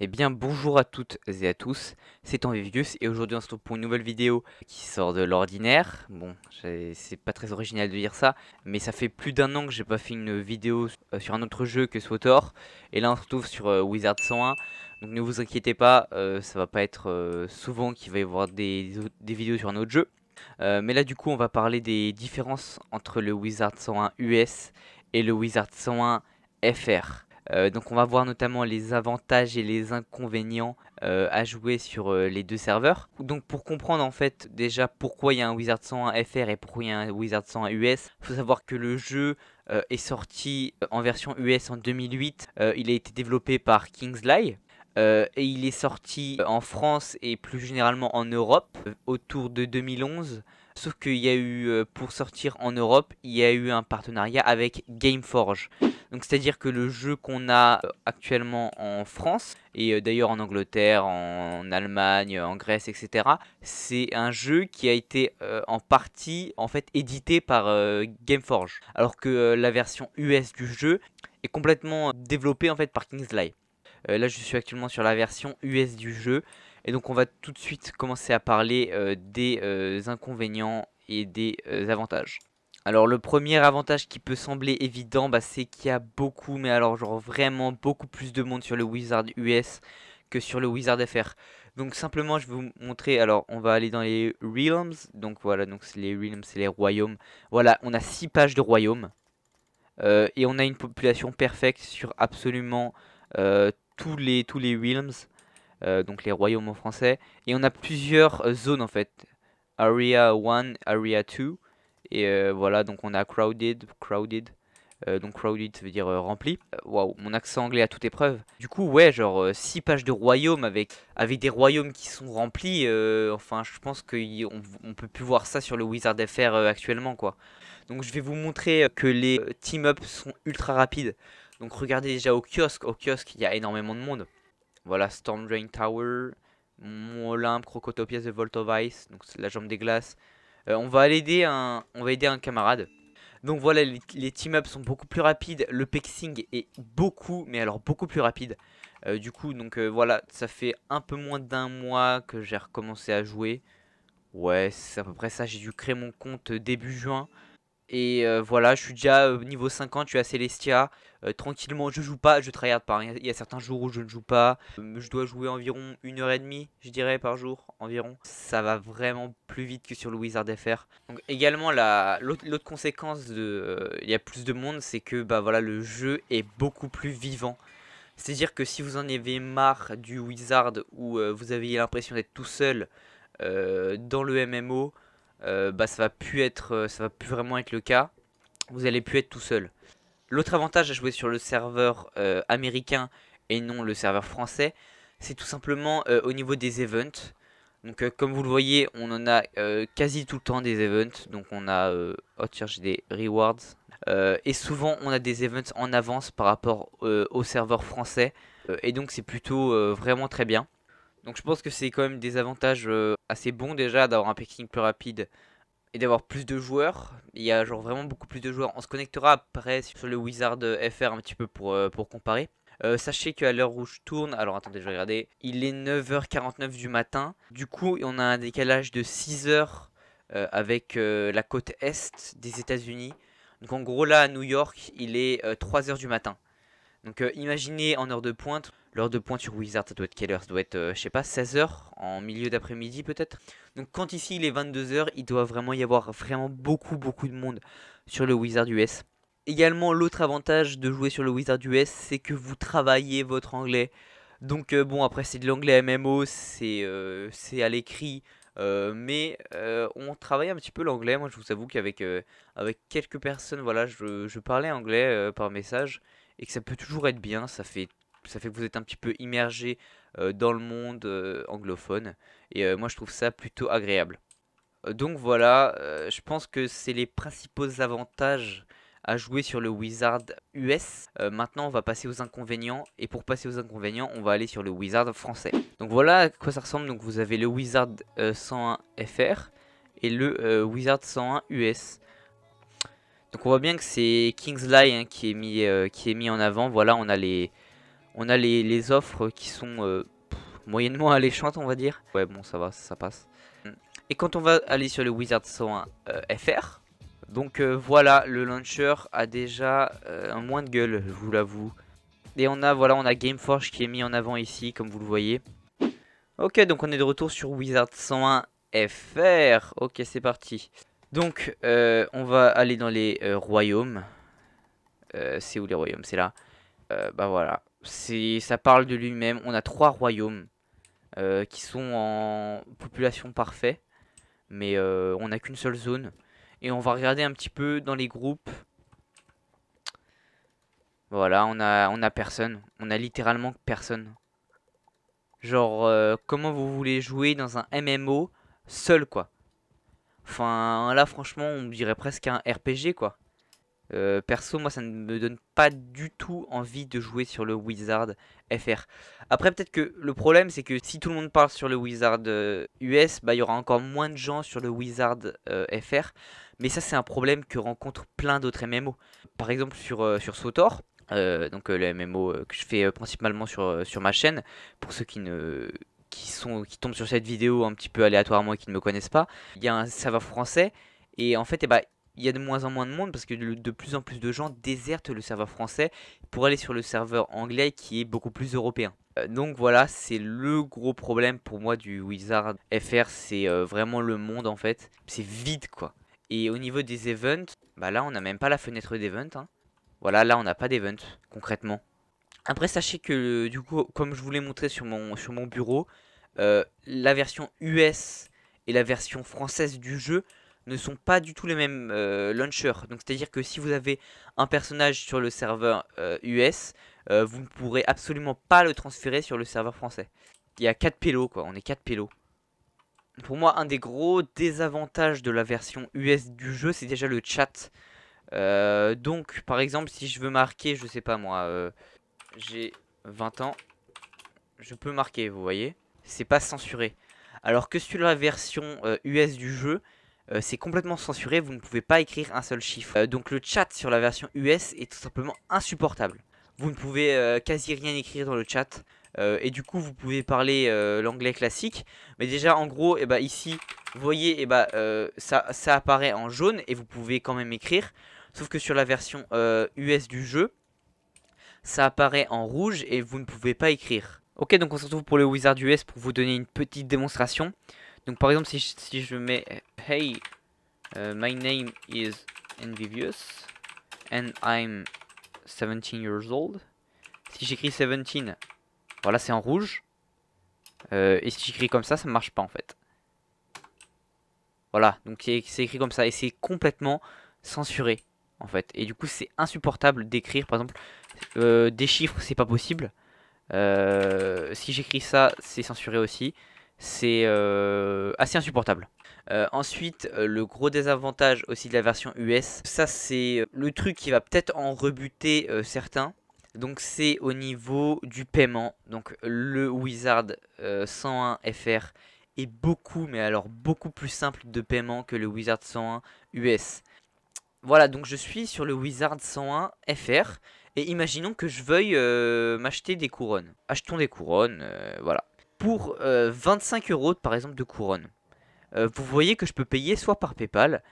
Eh bien bonjour à toutes et à tous, c'est Envivius et aujourd'hui on se retrouve pour une nouvelle vidéo qui sort de l'ordinaire. Bon, c'est pas très original de dire ça, mais ça fait plus d'un an que j'ai pas fait une vidéo euh, sur un autre jeu que Swotor. Et là on se retrouve sur euh, Wizard 101, donc ne vous inquiétez pas, euh, ça va pas être souvent qu'il va y avoir des, vidéos sur un autre jeu. mais là du coup on va parler des différences entre le Wizard 101 US et le Wizard 101 FR. Euh, donc on va voir notamment les avantages et les inconvénients euh, à jouer sur euh, les deux serveurs. Donc pour comprendre en fait déjà pourquoi il y a un Wizard 101 FR et pourquoi il y a un Wizard 101 US, il faut savoir que le jeu est sorti en version US en 2008. il a été développé par Kingsley. et il est sorti en France et plus généralement en Europe autour de 2011. Sauf qu'il y a eu, euh, pour sortir en Europe, il y a eu un partenariat avec Gameforge. Donc c'est-à-dire que le jeu qu'on a euh, actuellement en France, et euh, d'ailleurs en Angleterre, en Allemagne, en Grèce, etc., c'est un jeu qui a été en partie en fait édité par Gameforge. Alors que la version US du jeu est complètement développée en fait par Kingsley. là je suis actuellement sur la version US du jeu et donc on va tout de suite commencer à parler euh, des euh, inconvénients et des euh, avantages. Alors le premier avantage qui peut sembler évident, bah, c'est qu'il y a beaucoup, mais alors genre vraiment beaucoup plus de monde sur le Wizard US que sur le Wizard FR. Donc simplement je vais vous montrer, alors on va aller dans les Realms, donc voilà, donc c'est les Realms, c'est les royaumes. Voilà, on a 6 pages de royaumes, et on a une population perfecte sur absolument tous, les, tous les Realms. Euh, donc les royaumes en français. Et on a plusieurs euh, zones en fait. Area 1, Area 2. Et euh, voilà, donc on a Crowded, Crowded. donc crowded, ça veut dire rempli. Waouh, mon accent anglais à toute épreuve. Du coup, ouais, genre 6 pages de royaumes avec, avec des royaumes qui sont remplis. enfin, je pense qu'on on peut plus voir ça sur le Wizard FR actuellement, quoi. Donc je vais vous montrer que les team-up sont ultra rapides. Donc regardez déjà au kiosque. Au kiosque, il y a énormément de monde. Voilà, Storm Drain Tower, Mon Olympe, Crocotopias de Volt of Ice, donc la jambe des glaces. Euh, on, va aller aider un, on va aider un camarade. Donc voilà, les, team-ups sont beaucoup plus rapides. Le pexing est beaucoup, mais alors beaucoup plus rapide. Euh, du coup, donc euh, voilà, ça fait un peu moins d'un mois que j'ai recommencé à jouer. Ouais, c'est à peu près ça. J'ai dû créer mon compte début juin. Et euh, voilà, je suis déjà euh, niveau 50, je suis à Celestia. Euh, tranquillement, je joue pas, je tryhard pas. Hein. Il y, a certains jours où je ne joue pas. je dois jouer environ une heure et demie, je dirais, par jour, environ. Ça va vraiment plus vite que sur le Wizard FR. Donc également, l'autre conséquence de il y a plus de monde, c'est que bah voilà, le jeu est beaucoup plus vivant. C'est-à-dire que si vous en avez marre du Wizard ou vous avez l'impression d'être tout seul dans le MMO, euh, bah, ça va plus être, euh, ça va plus vraiment être le cas. Vous allez plus être tout seul. L'autre avantage à jouer sur le serveur euh, américain et non le serveur français, c'est tout simplement au niveau des events. Donc comme vous le voyez, on en a quasi tout le temps des events. Donc on a, oh tiens j'ai des rewards. et souvent on a des events en avance par rapport au serveur français. et donc c'est plutôt vraiment très bien. Donc je pense que c'est quand même des avantages euh, assez bons déjà d'avoir un picking plus rapide et d'avoir plus de joueurs. Il y a genre vraiment beaucoup plus de joueurs. On se connectera après sur le Wizard FR un petit peu pour, euh, pour comparer. Euh, sachez qu'à l'heure où je tourne, alors attendez, je vais regarder, il est 9h49 du matin. Du coup, on a un décalage de 6 h avec la côte est des États-Unis. Donc en gros, là à New York, il est 3 h du matin. Donc imaginez en heure de pointe, L'heure de pointe sur Wizard, ça doit être quelle heure Ça doit être, euh, je sais pas, 16h en milieu d'après-midi peut-être. Donc quand ici il est 22h, il doit vraiment y avoir vraiment beaucoup beaucoup de monde sur le Wizard US. Également, l'autre avantage de jouer sur le Wizard US, c'est que vous travaillez votre anglais. Donc euh, bon, après c'est de l'anglais MMO, euh, c'est à l'écrit, mais on travaille un petit peu l'anglais. Moi, je vous avoue qu'avec avec quelques personnes, voilà, je, je parlais anglais par message et que ça peut toujours être bien. Ça fait ça fait que vous êtes un petit peu immergé euh, dans le monde euh, anglophone. Et euh, moi, je trouve ça plutôt agréable. Donc voilà, je pense que c'est les principaux avantages à jouer sur le Wizard US. maintenant, on va passer aux inconvénients. Et pour passer aux inconvénients, on va aller sur le Wizard français. Donc voilà à quoi ça ressemble. Donc vous avez le Wizard 101 FR et le Wizard 101 US. Donc on voit bien que c'est King's Lie hein, qui, est qui est mis en avant. Voilà, on a les, on a les, offres qui sont euh, moyennement alléchantes, on va dire. Ouais, bon, ça va, ça passe. Mm. Et quand on va aller sur le Wizard 101 euh, FR, donc euh, voilà, le launcher a déjà un moins de gueule, je vous l'avoue. Et on a, voilà, on a Gameforge qui est mis en avant ici, comme vous le voyez. Ok, donc on est de retour sur Wizard 101 FR. Ok, c'est parti. Donc, on va aller dans les royaumes. c'est où les royaumes C'est là. bah voilà c'est ça parle de lui-même. On a trois royaumes euh, qui sont en population parfaite, mais euh, on n'a qu'une seule zone. Et on va regarder un petit peu dans les groupes. Voilà, on a, on a personne. On a littéralement personne. Genre, euh, comment vous voulez jouer dans un MMO seul, quoi Enfin, là, franchement, on dirait presque un RPG, quoi. Euh, perso, moi, ça ne me donne pas du tout envie de jouer sur le Wizard FR. Après, peut-être que le problème, c'est que si tout le monde parle sur le Wizard US, euh, bah, il y aura encore moins de gens sur le Wizard euh, FR. Mais ça, c'est un problème que rencontrent plein d'autres MMO. Par exemple, sur, sur Sotor, donc le MMO que je fais principalement sur, sur ma chaîne, pour ceux qui ne qui, sont, qui tombent sur cette vidéo un petit peu aléatoirement et qui ne me connaissent pas, il y a un serveur français. Et en fait, et eh ben, bah, il y a de moins en moins de monde parce que de plus en plus de gens désertent le serveur français pour aller sur le serveur anglais qui est beaucoup plus européen. Euh, donc voilà, c'est le gros problème pour moi du Wizard FR, c'est euh, vraiment le monde en fait. C'est vide quoi. Et au niveau des events, bah là on n'a même pas la fenêtre d'event. Hein. Voilà, là on n'a pas d'event concrètement. Après sachez que du coup, comme je vous l'ai montré sur mon, sur mon bureau, euh, la version US et la version française du jeu ne sont pas du tout les mêmes euh, launchers. Donc c'est-à-dire que si vous avez un personnage sur le serveur US, euh, euh, vous ne pourrez absolument pas le transférer sur le serveur français. Il y a 4 pélos quoi, on est 4 pélos. Pour moi, un des gros désavantages de la version US du jeu, c'est déjà le chat. donc par exemple, si je veux marquer, je sais pas moi, j'ai 20 ans, je peux marquer, vous voyez. C'est pas censuré. Alors que sur la version US du jeu, euh, c'est complètement censuré, vous ne pouvez pas écrire un seul chiffre. Euh, donc le chat sur la version US est tout simplement insupportable. Vous ne pouvez euh, quasi rien écrire dans le chat. et du coup, vous pouvez parler l'anglais classique. Mais déjà, en gros, et eh ben, ici, vous voyez, eh ben, ça, ça, apparaît en jaune et vous pouvez quand même écrire. Sauf que sur la version US du jeu, ça apparaît en rouge et vous ne pouvez pas écrire. Ok, donc on se retrouve pour le Wizard US pour vous donner une petite démonstration. Donc par exemple si je, mets Hey, euh, my name is Envivius and I'm 17 years old. Si j'écris 17, voilà c'est en rouge. Euh, et si j'écris comme ça, ça marche pas en fait. Voilà, donc c'est écrit comme ça et c'est complètement censuré en fait. Et du coup c'est insupportable d'écrire par exemple euh, des chiffres, c'est pas possible. si j'écris ça, c'est censuré aussi c'est euh, assez insupportable. Euh, ensuite, euh, le gros désavantage aussi de la version US, ça c'est le truc qui va peut-être en rebuter certains. Donc c'est au niveau du paiement. Donc le Wizard 101 FR est beaucoup, mais alors beaucoup plus simple de paiement que le Wizard 101 US. Voilà, donc je suis sur le Wizard 101 FR. Et imaginons que je veuille m'acheter des couronnes. Achetons des couronnes, voilà pour 25 euh, euros par exemple de couronne. Euh, vous voyez que je peux payer soit par PayPal,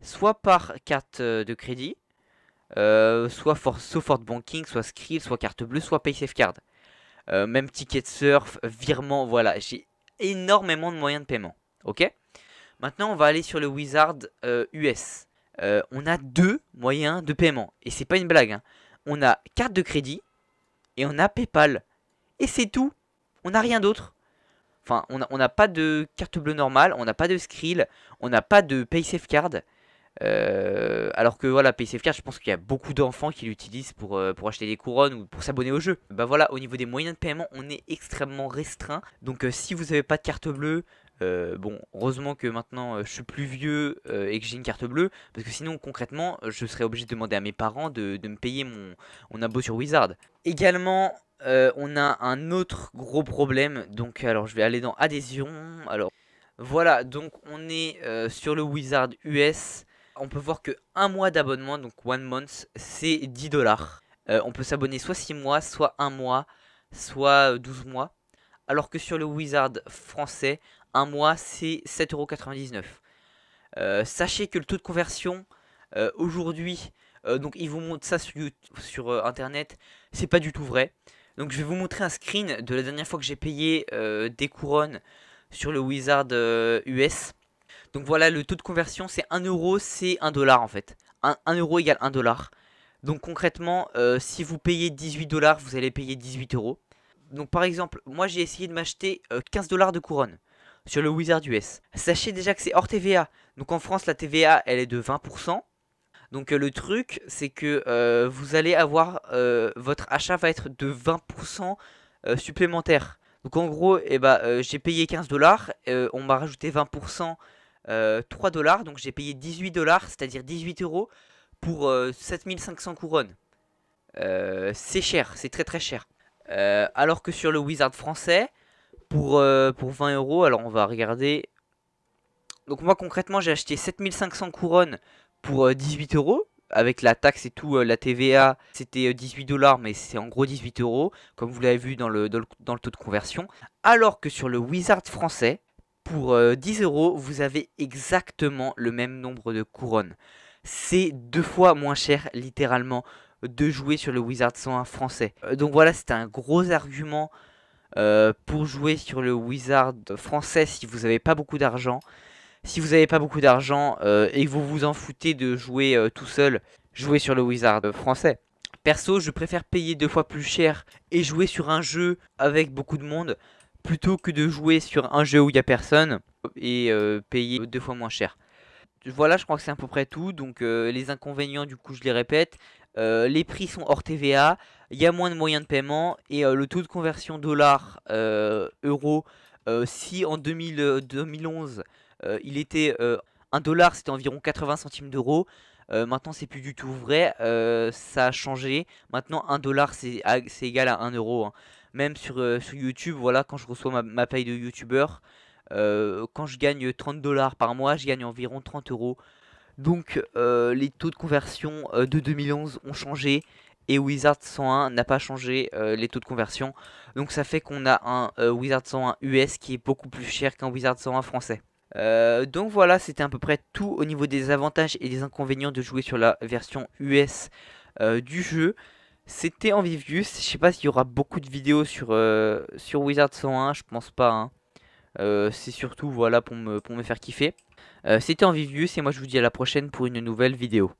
soit par carte euh, de crédit, soit for Banking, soit Skrill, soit carte bleue, soit PaySafeCard. même ticket de surf, virement, voilà. J'ai énormément de moyens de paiement. Ok Maintenant, on va aller sur le Wizard US. on a deux moyens de paiement. Et c'est pas une blague. Hein. On a carte de crédit et on a PayPal. Et c'est tout. On n'a rien d'autre. Enfin, on n'a pas de carte bleue normale, on n'a pas de Skrill, on n'a pas de PaySafeCard Card. Euh, alors que voilà, Paysafecard, Card, je pense qu'il y a beaucoup d'enfants qui l'utilisent pour, euh, pour acheter des couronnes ou pour s'abonner au jeu. Bah voilà, au niveau des moyens de paiement, on est extrêmement restreint. Donc euh, si vous n'avez pas de carte bleue, bon, heureusement que maintenant je suis plus vieux et que j'ai une carte bleue, parce que sinon concrètement, je serais obligé de demander à mes parents de, me payer mon, mon, abo sur Wizard. Également, euh, on a un autre gros problème. Donc, alors, je vais aller dans adhésion. Alors, voilà, donc on est euh, sur le Wizard US. On peut voir que un mois d'abonnement, donc one month, c'est 10 dollars. Euh, on peut s'abonner soit 6 mois, soit 1 mois, soit 12 mois. Alors que sur le Wizard français, un mois, c'est 7,99€. sachez que le taux de conversion aujourd'hui, donc ils vous montrent ça sur, sur internet, c'est pas du tout vrai. Donc je vais vous montrer un screen de la dernière fois que j'ai payé euh, des couronnes sur le Wizard US. Euh, Donc voilà, le taux de conversion c'est 1€ euro, c'est 1 dollar en fait. 1, égale 1 dollar. Donc concrètement, euh, si vous payez 18 dollars, vous allez payer 18 euros. Donc par exemple, moi j'ai essayé de m'acheter 15 dollars de couronne sur le Wizard US. Sachez déjà que c'est hors TVA. Donc en France, la TVA elle est de 20%. Donc euh, le truc, c'est que euh, vous allez avoir euh, votre achat va être de 20% supplémentaire. Donc en gros, eh ben, j'ai payé 15 dollars, on m'a rajouté 20%. 3 dollars, donc j'ai payé 18 dollars, c'est-à-dire 18 euros pour 7500 couronnes. c'est cher, c'est très très cher. alors que sur le Wizard français, pour, pour 20 euros, alors on va regarder. Donc moi concrètement j'ai acheté 7500 couronnes pour 18 euh, euros. Avec la taxe et tout, euh, la TVA, c'était 18 euh, dollars, mais c'est en gros 18 euros, comme vous l'avez vu dans le, dans, le, taux de conversion. Alors que sur le Wizard français, pour 10 euros, vous avez exactement le même nombre de couronnes. C'est deux fois moins cher, littéralement, de jouer sur le Wizard 101 français. Donc voilà, c'est un gros argument pour jouer sur le Wizard français si vous n'avez pas beaucoup d'argent. Si vous n'avez pas beaucoup d'argent euh, et que vous vous en foutez de jouer euh, tout seul, jouez sur le Wizard français. Perso, je préfère payer deux fois plus cher et jouer sur un jeu avec beaucoup de monde plutôt que de jouer sur un jeu où il n'y a personne et euh, payer deux fois moins cher. Voilà, je crois que c'est à peu près tout. Donc les inconvénients, du coup, je les répète. les prix sont hors TVA, il y a moins de moyens de paiement et le taux de conversion dollar-euro, si en 2011 euh, il était 1 euh, dollar, c'était environ 80 centimes d'euros. Euh, maintenant, c'est plus du tout vrai. ça a changé. Maintenant, 1 dollar, c'est égal à 1 euro. Hein. Même sur, YouTube, voilà, quand je reçois ma, ma paye de youtubeur, quand je gagne 30 dollars par mois, je gagne environ 30 euros. Donc, les taux de conversion de 2011 ont changé. Et Wizard 101 n'a pas changé les taux de conversion. Donc, ça fait qu'on a un Wizard 101 US qui est beaucoup plus cher qu'un Wizard 101 français. Euh, donc voilà, c'était à peu près tout au niveau des avantages et des inconvénients de jouer sur la version US euh, du jeu. C'était en vivius. Je sais pas s'il y aura beaucoup de vidéos sur, euh, sur Wizard 101, je pense pas. Hein. C'est surtout voilà pour me, pour me faire kiffer. c'était en vivius et moi je vous dis à la prochaine pour une nouvelle vidéo.